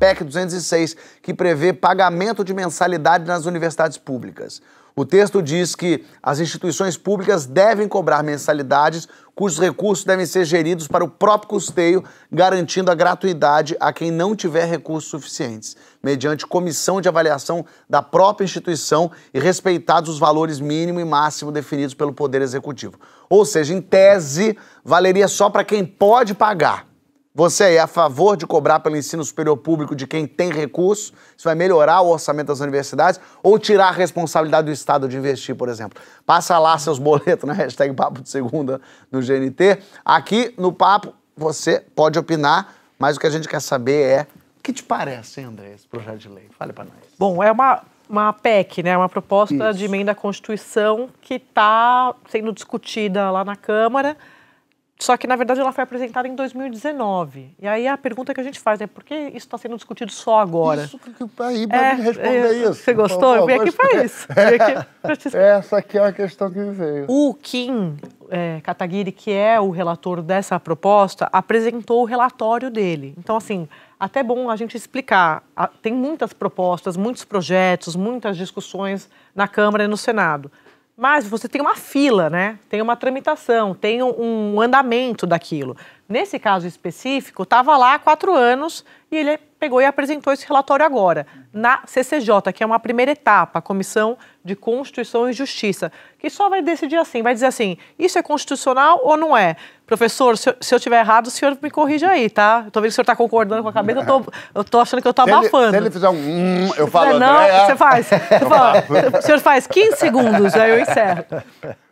PEC 206, que prevê pagamento de mensalidade nas universidades públicas. O texto diz que as instituições públicas devem cobrar mensalidades cujos recursos devem ser geridos para o próprio custeio, garantindo a gratuidade a quem não tiver recursos suficientes, mediante comissão de avaliação da própria instituição e respeitados os valores mínimo e máximo definidos pelo Poder Executivo. Ou seja, em tese, valeria só para quem pode pagar. Você é a favor de cobrar pelo ensino superior público de quem tem recurso? Isso vai melhorar o orçamento das universidades ou tirar a responsabilidade do Estado de investir, por exemplo? Passa lá seus boletos na hashtag Papo de Segunda no GNT. Aqui no Papo você pode opinar, mas o que a gente quer saber é o que te parece, hein, André, esse projeto de lei? Fale para nós. Bom, é uma, uma PEC, né? uma proposta Isso. de emenda à Constituição que está sendo discutida lá na Câmara. Só que, na verdade, ela foi apresentada em 2019. E aí a pergunta que a gente faz é por que isso está sendo discutido só agora? Isso que aí para é, me responder eu, é, isso. Você gostou? Eu vim aqui para isso. Aqui te... Essa aqui é a questão que me veio. O Kim é, Kataguiri, que é o relator dessa proposta, apresentou o relatório dele. Então, assim, até bom a gente explicar. Tem muitas propostas, muitos projetos, muitas discussões na Câmara e no Senado. Mas você tem uma fila, né? Tem uma tramitação, tem um andamento daquilo. Nesse caso específico, estava lá há quatro anos e ele é pegou e apresentou esse relatório agora, na CCJ, que é uma primeira etapa, a Comissão de Constituição e Justiça, que só vai decidir assim, vai dizer assim, isso é constitucional ou não é? Professor, se eu, se eu tiver errado, o senhor me corrige aí, tá? Tô vendo que o senhor tá concordando com a cabeça, eu tô, eu tô achando que eu tô se abafando. Ele, se ele fizer um hum, eu falo, Não, Andréa. você faz. Você fala, o senhor faz 15 segundos, aí eu encerro.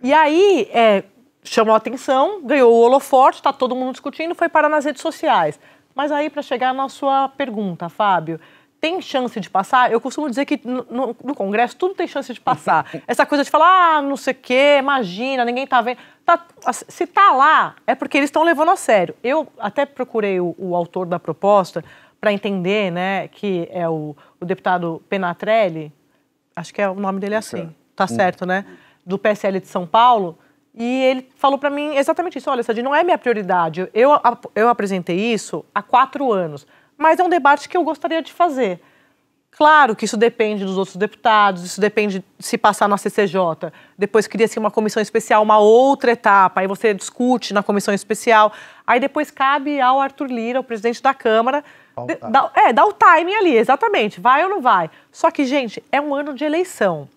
E aí, é, chamou a atenção, ganhou o holoforte, tá todo mundo discutindo, foi parar nas redes sociais. Mas aí, para chegar na sua pergunta, Fábio, tem chance de passar? Eu costumo dizer que no, no, Congresso tudo tem chance de passar. Essa coisa de falar, ah, não sei o quê, imagina, ninguém está vendo. Tá, assim, se está lá, é porque eles estão levando a sério. Eu até procurei o, o autor da proposta para entender, né, que é o, o, deputado Penatrelli, acho que é o nome dele é tá assim, tá hum. certo, né, do PSL de São Paulo, e ele falou para mim exatamente isso: olha, Sadi, não é minha prioridade. Eu, eu apresentei isso há quatro anos, mas é um debate que eu gostaria de fazer. Claro que isso depende dos outros deputados, isso depende de se passar na CCJ. Depois cria-se uma comissão especial, uma outra etapa, aí você discute na comissão especial. Aí depois cabe ao Arthur Lira, o presidente da Câmara, dá, é, dá o timing ali, exatamente, vai ou não vai. Só que, gente, é um ano de eleição.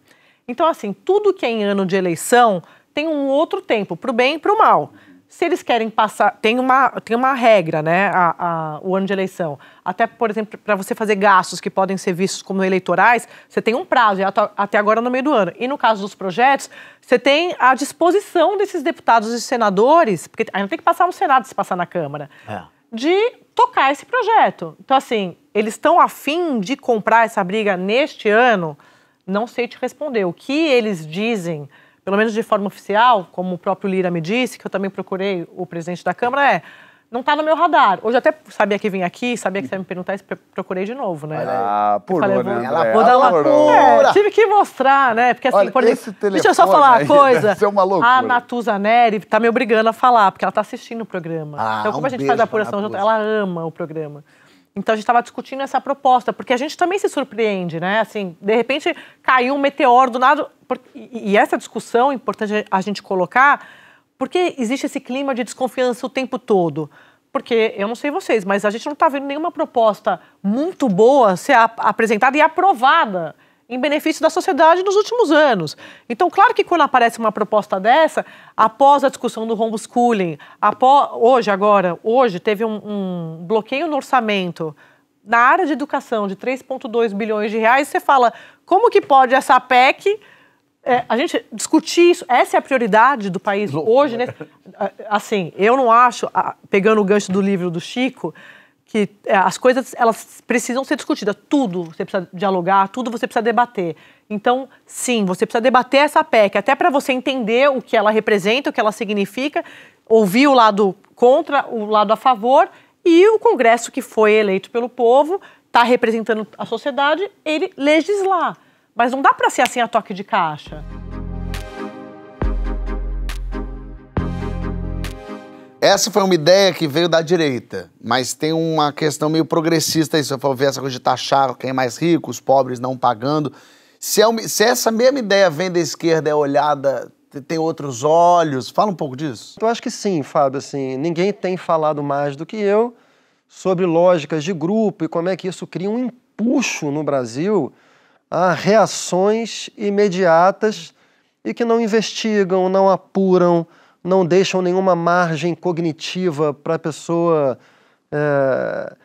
Então, assim, tudo que é em ano de eleição tem um outro tempo, para o bem e para o mal. Se eles querem passar, tem uma, tem uma regra, né, a, a, o ano de eleição. Até, por exemplo, para você fazer gastos que podem ser vistos como eleitorais, você tem um prazo, até agora no meio do ano. E no caso dos projetos, você tem a disposição desses deputados e senadores, porque ainda tem que passar no Senado se passar na Câmara, é. de tocar esse projeto. Então, assim, eles estão afim de comprar essa briga neste ano? Não sei te responder. O que eles dizem pelo menos de forma oficial, como o próprio Lira me disse, que eu também procurei o presidente da Câmara, é não está no meu radar. Hoje até sabia que vinha aqui, sabia que você ia me perguntar, procurei de novo, né? Ah, por falei, né, Ela vou dar uma cura. É, tive que mostrar, né? Porque assim, Olha, por exemplo, deixa eu só falar uma coisa. É uma loucura. a Natuza Neri está me obrigando a falar, porque ela está assistindo o programa. Ah, então, como um a gente faz a apuração junto, ela ama o programa. Então a gente estava discutindo essa proposta, porque a gente também se surpreende, né? Assim, de repente caiu um meteoro do nada. E essa discussão é importante a gente colocar, porque existe esse clima de desconfiança o tempo todo. Porque eu não sei vocês, mas a gente não está vendo nenhuma proposta muito boa ser apresentada e aprovada em benefício da sociedade nos últimos anos. Então, claro que quando aparece uma proposta dessa, após a discussão do homeschooling, após, hoje, agora, hoje, teve um, um bloqueio no orçamento na área de educação de 3,2 bilhões de reais, você fala, como que pode essa PEC... É, a gente discutir isso, essa é a prioridade do país hoje, né? Assim, eu não acho, pegando o gancho do livro do Chico, que é, as coisas elas precisam ser discutidas. Tudo você precisa dialogar, tudo você precisa debater. Então, sim, você precisa debater essa PEC, até para você entender o que ela representa, o que ela significa, ouvir o lado contra, o lado a favor, e o Congresso que foi eleito pelo povo, está representando a sociedade, ele legislar. Mas não dá para ser assim a toque de caixa. Essa foi uma ideia que veio da direita, mas tem uma questão meio progressista aí, se eu for ver essa coisa de taxar quem é mais rico, os pobres não pagando. Se, é uma, se essa mesma ideia vem da esquerda, é olhada, tem outros olhos, fala um pouco disso. Eu acho que sim, Fábio, assim, ninguém tem falado mais do que eu sobre lógicas de grupo e como é que isso cria um empuxo no Brasil a reações imediatas e que não investigam, não apuram, não deixam nenhuma margem cognitiva para a pessoa é,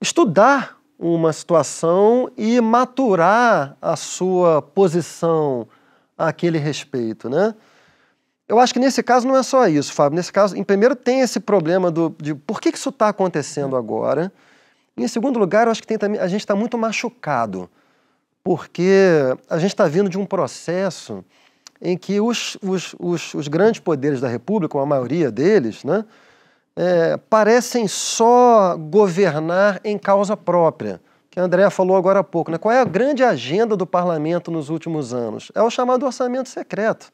estudar uma situação e maturar a sua posição àquele respeito, né? Eu acho que nesse caso não é só isso, Fábio. Nesse caso, em primeiro tem esse problema do, de por que, que isso está acontecendo é. agora. E, em segundo lugar, eu acho que tem, a gente está muito machucado, porque a gente está vindo de um processo em que os, os, os, os grandes poderes da República, ou a maioria deles, né, é, parecem só governar em causa própria, que a Andrea falou agora há pouco. Né? Qual é a grande agenda do parlamento nos últimos anos? É o chamado orçamento secreto.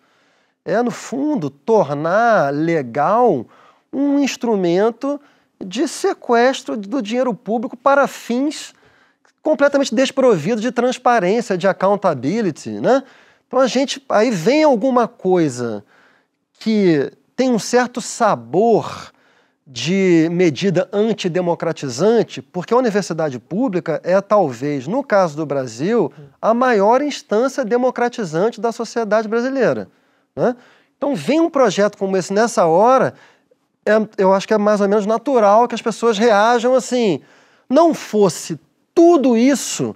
É, no fundo, tornar legal um instrumento de sequestro do dinheiro público para fins completamente desprovidos de transparência, de accountability, né? Então a gente aí vem alguma coisa que tem um certo sabor de medida antidemocratizante, porque a universidade pública é talvez, no caso do Brasil, a maior instância democratizante da sociedade brasileira. Né? Então, vem um projeto como esse nessa hora, é, eu acho que é mais ou menos natural que as pessoas reajam assim. Não fosse tudo isso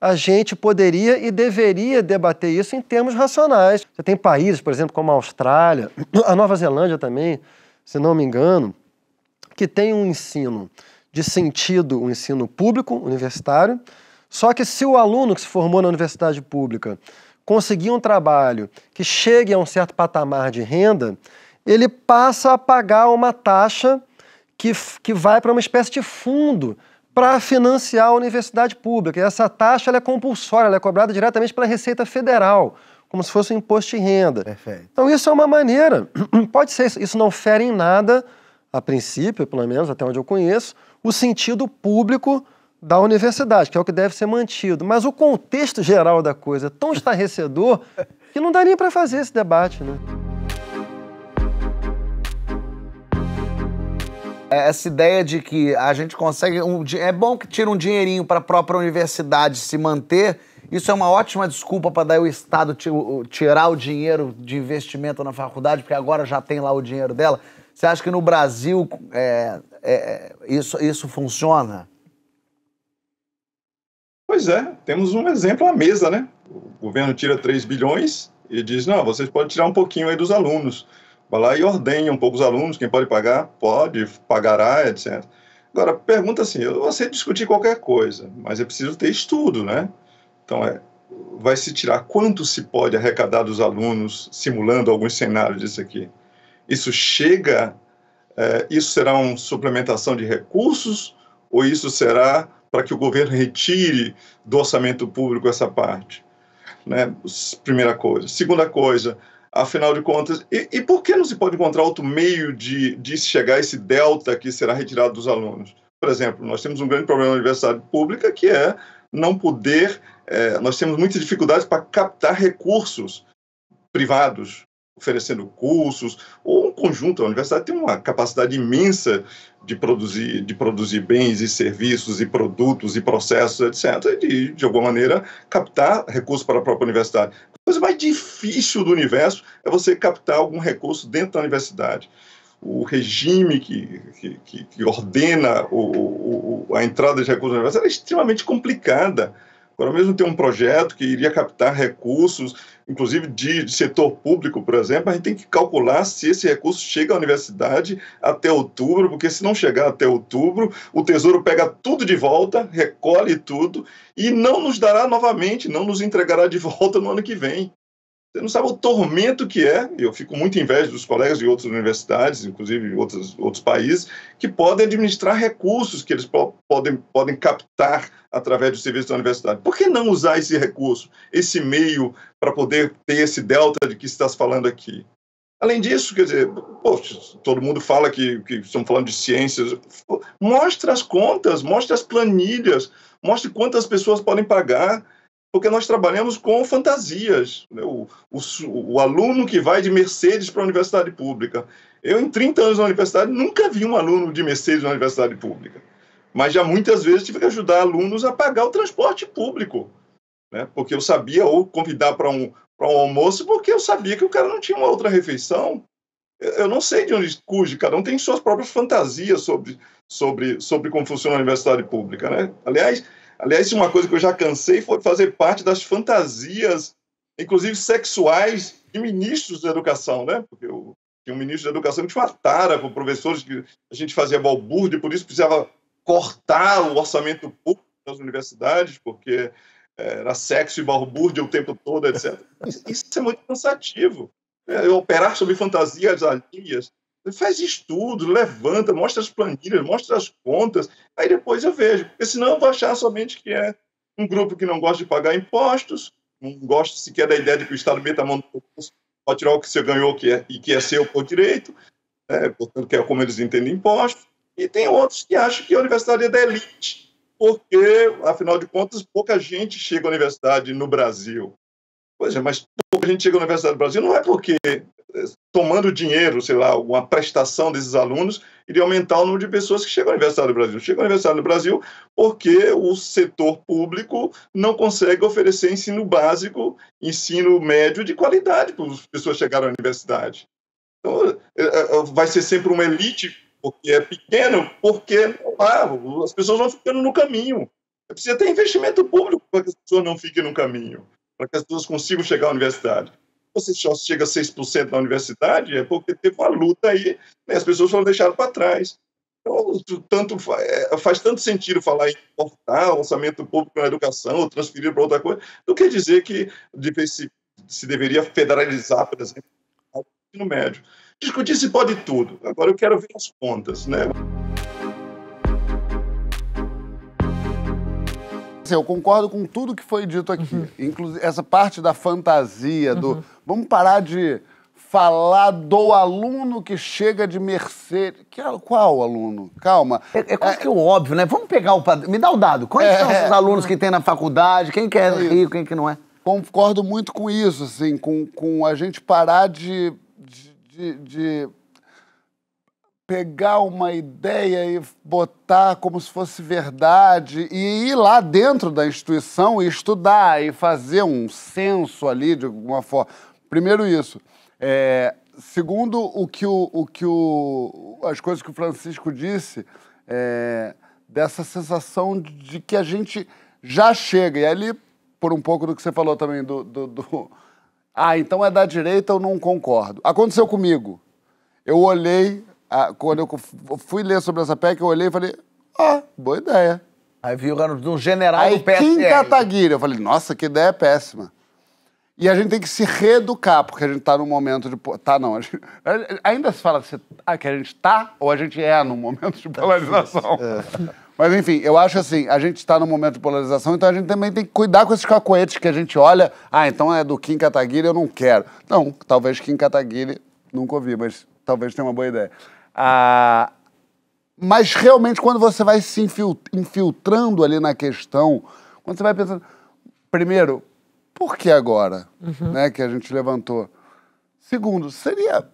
a gente poderia e deveria debater isso em termos racionais. Você tem países, por exemplo, como a Austrália, a Nova Zelândia também, se não me engano, que tem um ensino de sentido, um ensino público, universitário. Só que se o aluno que se formou na universidade pública conseguir um trabalho que chegue a um certo patamar de renda, ele passa a pagar uma taxa que, que vai para uma espécie de fundo para financiar a universidade pública. E essa taxa é compulsória, ela é cobrada diretamente pela Receita Federal, como se fosse um imposto de renda. Perfeito. Então isso é uma maneira, pode ser, isso não fere em nada, a princípio, pelo menos até onde eu conheço, o sentido público da universidade, que é o que deve ser mantido. Mas o contexto geral da coisa é tão estarrecedor que não dá nem para fazer esse debate, né? É, essa ideia de que a gente consegue. Um, é bom que tira um dinheirinho para a própria universidade se manter. Isso é uma ótima desculpa para dar o Estado tirar o dinheiro de investimento na faculdade, porque agora já tem lá o dinheiro dela. Você acha que no Brasil é, é, é isso, isso funciona? Pois é, temos um exemplo à mesa, né? O governo tira 3 bilhões e diz: não, vocês podem tirar um pouquinho aí dos alunos vai lá e ordenha um pouco os alunos, quem pode pagar, pode, pagará, etc. Agora, pergunta assim, eu aceito discutir qualquer coisa, mas é preciso ter estudo, né? Então, é, vai se tirar quanto se pode arrecadar dos alunos simulando alguns cenários disso aqui? Isso chega, é, isso será uma suplementação de recursos ou isso será para que o governo retire do orçamento público essa parte? Né? Primeira coisa. Segunda coisa, afinal de contas. E, e, por que não se pode encontrar outro meio de, de chegar a esse delta que será retirado dos alunos? Por exemplo, nós temos um grande problema na universidade pública que é não poder, é, nós temos muitas dificuldades para captar recursos privados, oferecendo cursos, ou um conjunto, a universidade tem uma capacidade imensa de produzir, de produzir bens e serviços e produtos e processos, etc., e de, de alguma maneira captar recursos para a própria universidade coisa mais difícil do universo é você captar algum recurso dentro da universidade. O regime que, que, que ordena o, o, a entrada de recursos na universidade é extremamente complicada. Agora mesmo ter um projeto que iria captar recursos, inclusive de, de, setor público, por exemplo, a gente tem que calcular se esse recurso chega à universidade até outubro, porque se não chegar até outubro, o Tesouro pega tudo de volta, recolhe tudo e não nos dará novamente, não nos entregará de volta no ano que vem. Você não sabe o tormento que é, eu fico muito inveja dos colegas de outras universidades, inclusive outros, outros países, que podem administrar recursos que eles po podem, podem captar através do serviço da universidade. Por que não usar esse recurso, esse meio, para poder ter esse delta de que está se falando aqui? Além disso, quer dizer, poxa, todo mundo fala que, que falando de ciências. Mostra as contas, mostra as planilhas, mostre quantas pessoas podem pagar porque nós trabalhamos com fantasias. Né? O, o, o aluno que vai de Mercedes para a universidade pública. Eu, em 30 anos na universidade, nunca vi um aluno de Mercedes na universidade pública. Mas já muitas vezes tive que ajudar alunos a pagar o transporte público. Né? Porque eu sabia, ou convidar para um, um almoço, porque eu sabia que o cara não tinha uma outra refeição. Eu, eu não sei de onde cuide, cada um tem suas próprias fantasias sobre, sobre, sobre como funciona a universidade pública. Né? Aliás, Aliás, é uma coisa que eu já cansei foi fazer parte das fantasias, inclusive sexuais, de ministros da educação, né? Porque eu tinha um ministro da educação que tinha uma tara com professores que a gente fazia balbúrdia, por isso precisava cortar o orçamento público das universidades, porque é, era sexo e balbúrdia o tempo todo, etc. Isso é muito cansativo. É, operar sobre fantasias alheias faz estudo, levanta, mostra as planilhas, mostra as contas, aí depois eu vejo, porque senão eu vou achar somente que é um grupo que não gosta de pagar impostos, não gosta sequer da ideia de que o Estado meta a mão no para tirar o que você ganhou que é, e que é seu por direito, né? portanto, que é como eles entendem impostos, e tem outros que acham que a universidade é da elite, porque, afinal de contas, pouca gente chega à universidade no Brasil. Pois é, mas pouca gente chega à universidade no Brasil não é porque tomando dinheiro, sei lá, uma prestação desses alunos iria aumentar o número de pessoas que chegam à Universidade do Brasil. Chegam à Universidade do Brasil porque o setor público não consegue oferecer ensino básico, ensino médio de qualidade para as pessoas chegarem à universidade. Então, é, é, é, vai ser sempre uma elite porque é pequeno, porque as pessoas vão ficando no caminho. Precisa ter investimento público para que as pessoas não fiquem no caminho, para que as pessoas consigam chegar à universidade você só chega a 6% na universidade é porque teve uma luta aí, né? as pessoas foram deixadas para trás. Então, tanto faz, é, faz, tanto sentido falar em cortar o orçamento público na educação ou transferir para outra coisa, do que dizer que se, se deveria federalizar, por exemplo, o ensino médio. Discutir se pode tudo. Agora eu quero ver as contas, né? Assim, eu concordo com tudo que foi dito aqui. Uhum. Inclusive essa parte da fantasia, do. Uhum. Vamos parar de falar do aluno que chega de Mercedes. Que, qual aluno? Calma. É, é quase é, que o óbvio, né? Vamos pegar o. Me dá o dado. Quais é, são os alunos que tem na faculdade? Quem que é, é rico, quem que não é? Concordo muito com isso, assim, com, com a gente parar de, de, de, de pegar uma ideia e botar como se fosse verdade e ir lá dentro da instituição e estudar e fazer um censo ali de alguma forma. Primeiro isso. É, segundo o que o, o que o as coisas que o Francisco disse é, dessa sensação de que a gente já chega e ali por um pouco do que você falou também do, do, do ah então é da direita eu não concordo aconteceu comigo eu olhei ah, quando eu fui ler sobre essa PEC, eu olhei e falei, ah, boa ideia. Aí viu de um general Aí, do PSL. Kim Kataguiri. Eu falei, nossa, que ideia péssima. E a gente tem que se reeducar, porque a gente está num momento de... Tá, não. Gente, ainda se fala se, ah, que a gente está ou a gente é num momento de tá polarização. É. Mas, enfim, eu acho assim, a gente está num momento de polarização, então a gente também tem que cuidar com esses cacoetes que a gente olha. Ah, então é do Kim Kataguiri, eu não quero. Não, talvez Kim Kataguiri, nunca ouvi, mas talvez tenha uma boa ideia. Ah, mas realmente, quando você vai se infiltrando ali na questão, quando você vai pensando, primeiro, por que agora? Uhum. Né, que a gente levantou. Segundo, seria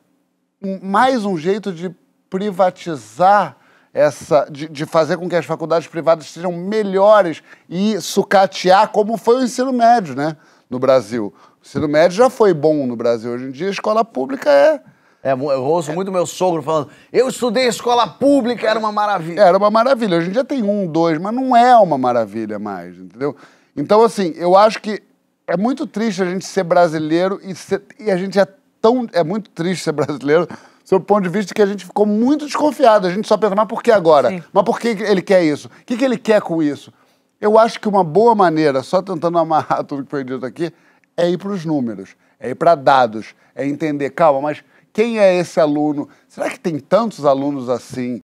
mais um jeito de privatizar essa. De, de, fazer com que as faculdades privadas sejam melhores e sucatear como foi o ensino médio, né? No Brasil. O ensino médio já foi bom no Brasil. Hoje em dia a escola pública é é, eu ouço muito meu sogro falando, eu estudei escola pública, era uma maravilha. Era uma maravilha. A gente já tem um, dois, mas não é uma maravilha mais, entendeu? Então, assim, eu acho que é muito triste a gente ser brasileiro e, ser, e a gente é tão. É muito triste ser brasileiro sob o ponto de vista que a gente ficou muito desconfiado. A gente só pensa, mas por que agora? Sim. Mas por que ele quer isso? O que, que ele quer com isso? Eu acho que uma boa maneira, só tentando amarrar tudo que foi dito aqui, é ir para os números, é ir para dados, é entender, calma, mas quem é esse aluno? Será que tem tantos alunos assim?